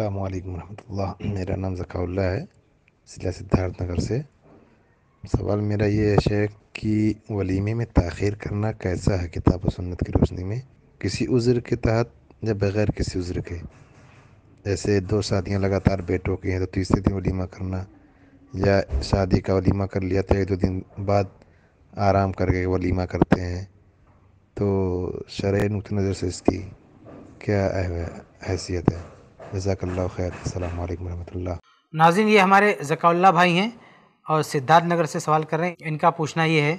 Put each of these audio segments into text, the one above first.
अल्लाम वरहमल मेरा नाम ज़काउल्ला है ज़िला सिद्धार्थ नगर से सवाल मेरा ये है शेख कि वलीमे में तखिर करना कैसा है किताब सुन्नत की रोशनी में किसी उज़्र के तहत या बग़ैर किसी उज़्र के जैसे दो शादियाँ लगातार बेटों की हैं तो तीसरे दिन वलीमा करना या शादी का वलीमा कर लिया तो एक दो दिन बाद आराम करके वलीमा करते हैं तो शर नुक़ नज़र से इसकी क्या हैसियत है जजाकल्ला खैर नाजिन ये हमारे जकाउल्ला भाई हैं और सिद्धार्थ नगर से सवाल कर रहे हैं इनका पूछना ये है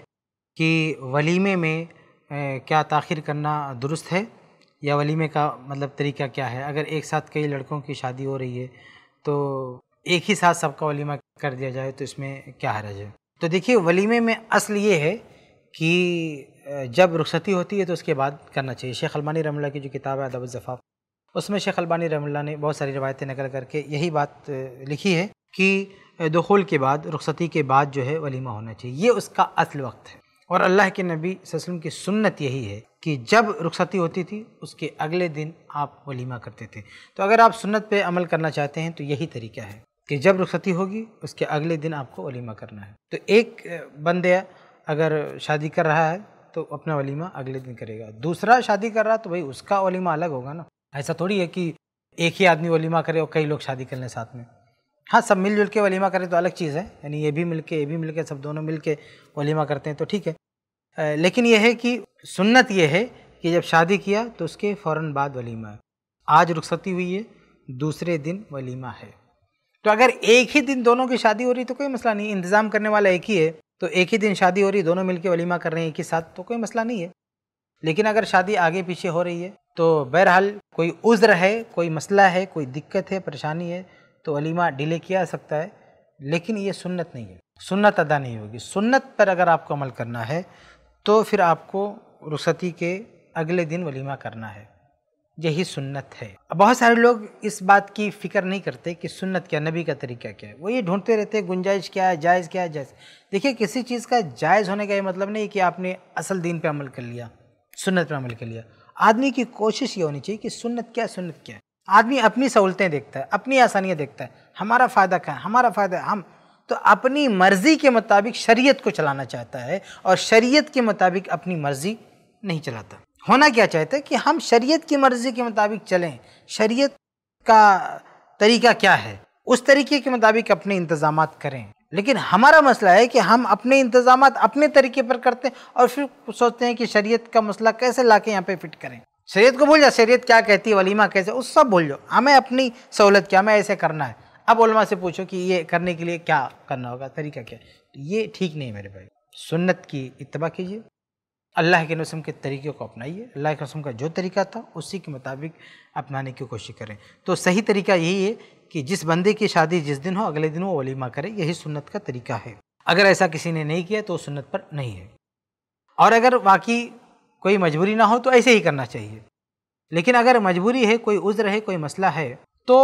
कि वलीमे में क्या ताखिर करना दुरुस्त है या वलीमे का मतलब तरीका क्या है अगर एक साथ कई लड़कों की शादी हो रही है तो एक ही साथ सबका वलीमा कर दिया जाए तो इसमें क्या हरज है तो देखिए वलीमे में असल ये है कि जब रुखसती होती है तो उसके बाद करना चाहिए शेख अलमानी रमला की जो किताब है अदब ज़फ़ाफ़ उसमें शेख अलबानी रहमल्ला ने बहुत सारी रवायतें नकल करके यही बात लिखी है कि दखोल के बाद रुखसती के बाद जो है वलीमा होना चाहिए ये उसका असल वक्त है और अल्लाह के नबी वसलम की सुन्नत यही है कि जब रुखसती होती थी उसके अगले दिन आप वलीमा करते थे तो अगर आप सुन्नत पे अमल करना चाहते हैं तो यही तरीका है कि जब रुखसती होगी उसके अगले दिन आपको वलीमा करना है तो एक बंदे अगर शादी कर रहा है तो अपना वलीमा अगले दिन करेगा दूसरा शादी कर रहा है तो भाई उसका वलीमा अलग होगा ना ऐसा थोड़ी है कि एक ही आदमी वलीमा करे और कई लोग शादी कर लें साथ में हाँ सब मिलजुल के वलीमा करें तो अलग चीज़ है यानी ये भी मिल के ये भी मिल के सब दोनों मिल के वलीमा करते हैं तो ठीक है लेकिन यह है कि सुन्नत यह है कि जब शादी किया तो उसके फ़ौर बाद वलीमा है आज रुखसती हुई है दूसरे दिन वलीमा है तो अगर एक ही दिन दोनों की शादी हो रही तो कोई मसला नहीं इंतज़ाम करने वाला एक ही है तो एक ही दिन शादी हो रही दोनों मिलके वलीमा कर रहे हैं एक ही साथ तो कोई मसला नहीं है लेकिन अगर शादी आगे पीछे हो रही है तो बहरहाल कोई उज्र है कोई मसला है कोई दिक्कत है परेशानी है तो वलीमा डिले किया जा सकता है लेकिन ये सुन्नत नहीं है सुन्नत अदा नहीं होगी सुन्नत पर अगर आपको अमल करना है तो फिर आपको रुसती के अगले दिन वलीमा करना है यही सुन्नत है बहुत सारे लोग इस बात की फ़िक्र नहीं करते कि सुन्नत क्या नबी का तरीका क्या है वो ये ढूंढते रहते हैं गुंजाइश क्या है जायज़ क्या है जायज़ देखिए किसी चीज़ का जायज़ होने का ये मतलब नहीं कि आपने असल दिन पर अमल कर लिया सुन्नत पर अमल के लिए आदमी की कोशिश ये होनी चाहिए कि सुन्नत क्या सुन्नत क्या है आदमी अपनी सहूलतें देखता है अपनी आसानियाँ देखता है हमारा फ़ायदा क्या है हमारा फ़ायदा हम तो अपनी मर्ज़ी के मुताबिक शरीयत को चलाना चाहता है और शरीयत के मुताबिक अपनी मर्ज़ी नहीं चलाता होना क्या चाहता है कि हम शरीयत की मर्ज़ी के मुताबिक चलें शरीयत का तरीका क्या है उस तरीके के मुताबिक अपने इंतज़ाम करें लेकिन हमारा मसला है कि हम अपने इंतजाम अपने तरीके पर करते हैं और फिर सोचते हैं कि शरीयत का मसला कैसे ला के यहाँ पर फिट करें शरीयत को भूल जाओ शरीयत क्या कहती है वलीमा कैसे उस सब भूल जाओ हमें अपनी सहूलत क्या हमें ऐसे करना है अब उलमा से पूछो कि ये करने के लिए क्या करना होगा तरीका क्या तो ये ठीक नहीं है मेरे भाई सुन्नत की इतबा कीजिए अल्लाह के रसम के तरीके को अपनाइए अल्लाह के रसम का जो तरीका था उसी के मुताबिक अपनाने की कोशिश करें तो सही तरीका यही है कि जिस बंदे की शादी जिस दिन हो अगले दिन वो वलीमा करे यही सुन्नत का तरीका है अगर ऐसा किसी ने नहीं किया तो सुन्नत पर नहीं है और अगर बाकी कोई मजबूरी ना हो तो ऐसे ही करना चाहिए लेकिन अगर मजबूरी है कोई उज्र है कोई मसला है तो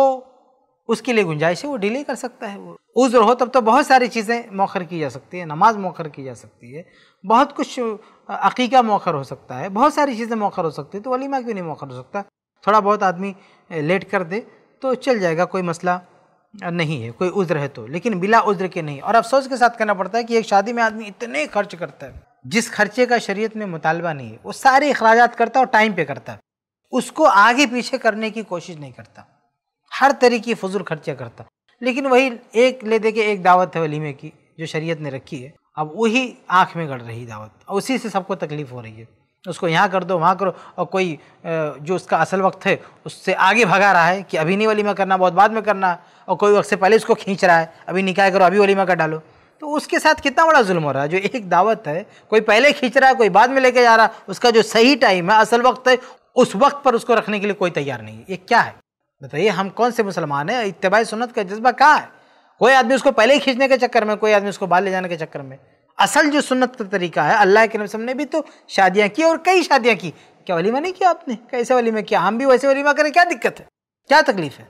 उसके लिए गुंजाइश है वो डिले कर सकता है वो उज्र हो तब तो बहुत सारी चीज़ें मौखर की जा सकती है नमाज मौखर की जा सकती है बहुत कुछ अकीका मौखर हो सकता है बहुत सारी चीज़ें मौखर हो सकती है तो वलीमा क्यों नहीं मौखर हो सकता थोड़ा बहुत आदमी लेट कर दे तो चल जाएगा कोई मसला नहीं है कोई उज्र है तो लेकिन बिला उज्र के नहीं और अफसोस के साथ कहना पड़ता है कि एक शादी में आदमी इतने खर्च करता है जिस खर्चे का शरीयत में मुतालबा नहीं है वो सारे अखराज करता है और टाइम पे करता है उसको आगे पीछे करने की कोशिश नहीं करता हर तरीके फजूल खर्चे करता लेकिन वही एक ले दे के एक दावत है वलीमे की जो शरीयत ने रखी है अब वही आँख में गढ़ रही दावत उसी से सबको तकलीफ़ हो रही है उसको यहाँ कर दो वहाँ करो और कोई जो उसका असल वक्त है उससे आगे भगा रहा है कि अभी नहीं वलीमा करना बहुत बाद में करना और कोई वक्त से पहले उसको खींच रहा है अभी निकाय करो अभी वलीमा कर डालो तो उसके साथ कितना बड़ा जुल्म हो रहा है जो एक दावत है कोई पहले खींच रहा है कोई बाद में लेके जा रहा है उसका जो सही टाइम है असल वक्त है उस वक्त पर उसको रखने के लिए कोई तैयार नहीं है ये क्या है बताइए हम कौन से मुसलमान हैं इतबाई सुनत का जज्बा कहाँ है कोई आदमी उसको पहले ही खींचने के चक्कर में कोई आदमी उसको बाहर ले जाने के चक्कर में असल जो सुन्नत का तरीका है अल्लाह के नबी ने भी तो शादियाँ की और कई शादियाँ की क्या वलीमा नहीं किया आपने कैसे वलीमा किया हम भी वैसे वलीमा करें क्या दिक्कत है क्या तकलीफ है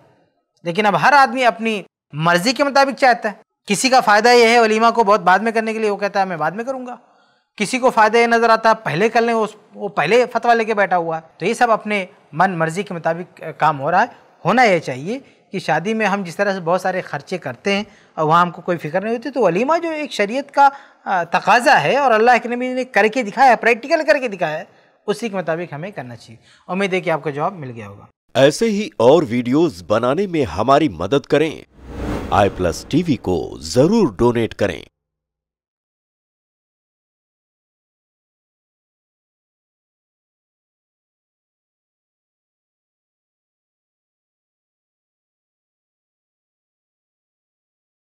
लेकिन अब हर आदमी अपनी मर्जी के मुताबिक चाहता है किसी का फ़ायदा यह है वलीमा को बहुत बाद में करने के लिए वो कहता है मैं बाद में करूँगा किसी को फ़ायदा ये नज़र आता है पहले कर लें वो पहले फतवा लेके बैठा हुआ है तो ये सब अपने मन मर्जी के मुताबिक काम हो रहा है होना यह चाहिए कि शादी में हम जिस तरह से बहुत सारे ख़र्चे करते हैं और वहाँ हमको कोई फिक्र नहीं होती तो वलीमा जो एक शरीयत का तकाजा है और अल्लाह के नबी ने करके दिखाया है प्रैक्टिकल करके दिखाया है उसी के मुताबिक हमें करना चाहिए उम्मीद है कि आपको जवाब मिल गया होगा ऐसे ही और वीडियोस बनाने में हमारी मदद करें आई प्लस टीवी को जरूर डोनेट करें